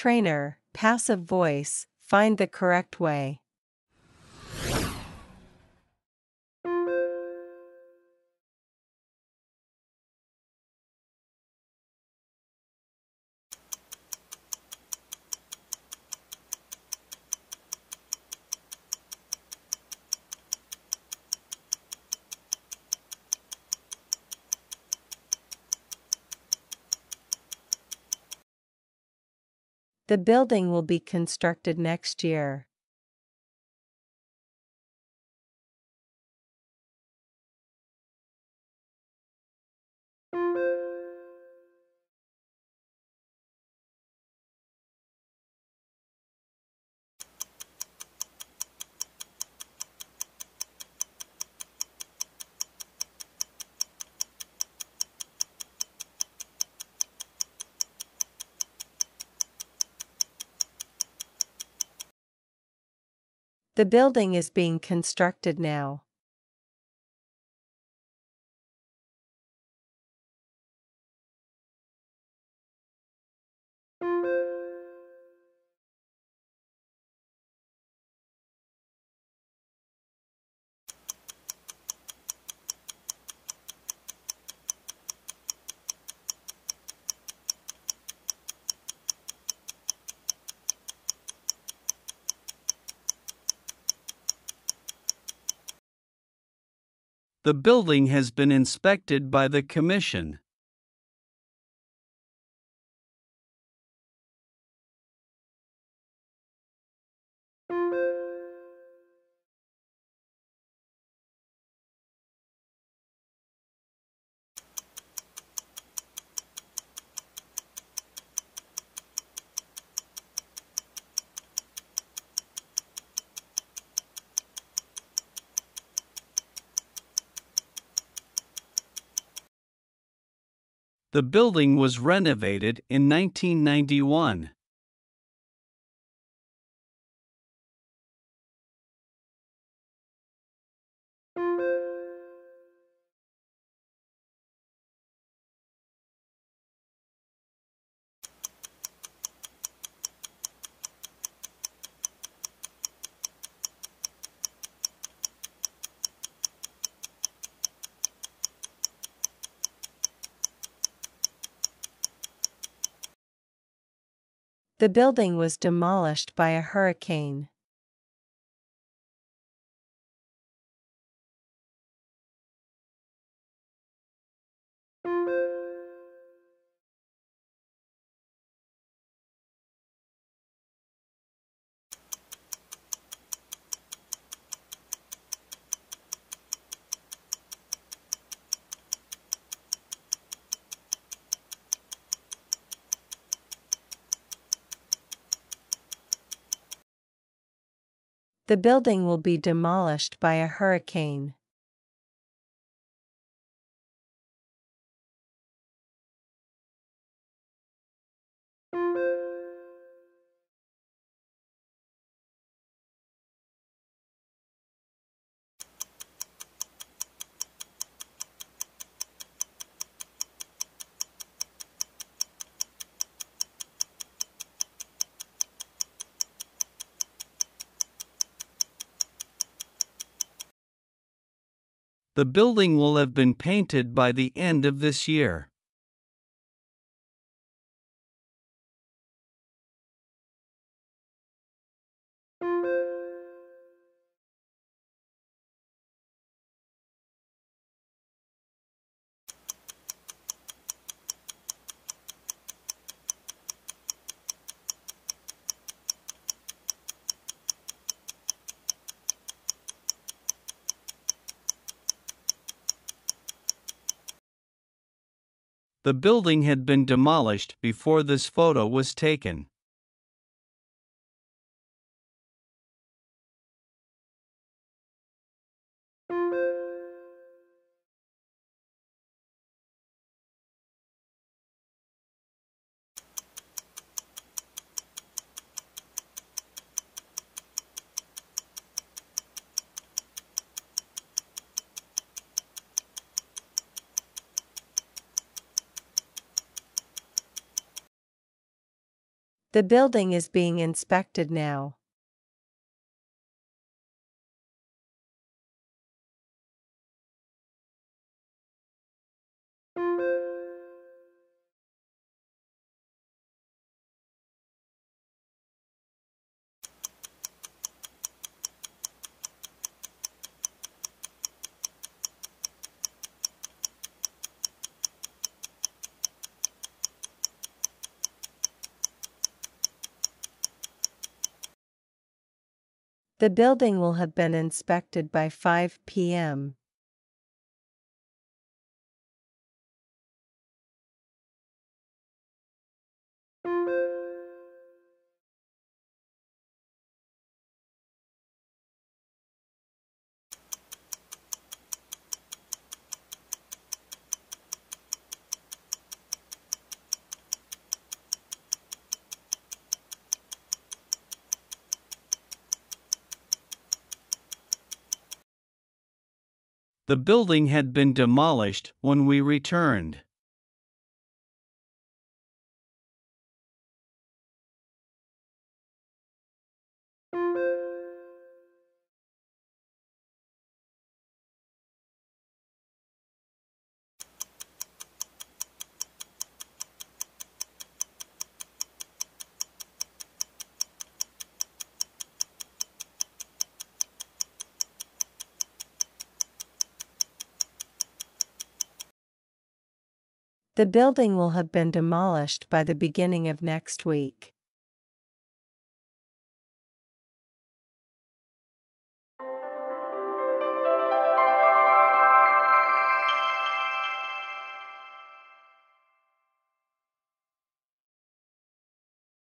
Trainer, passive voice, find the correct way. The building will be constructed next year. The building is being constructed now. The building has been inspected by the Commission. The building was renovated in 1991. The building was demolished by a hurricane. The building will be demolished by a hurricane. The building will have been painted by the end of this year. The building had been demolished before this photo was taken. The building is being inspected now. The building will have been inspected by 5 p.m. The building had been demolished when we returned. The building will have been demolished by the beginning of next week.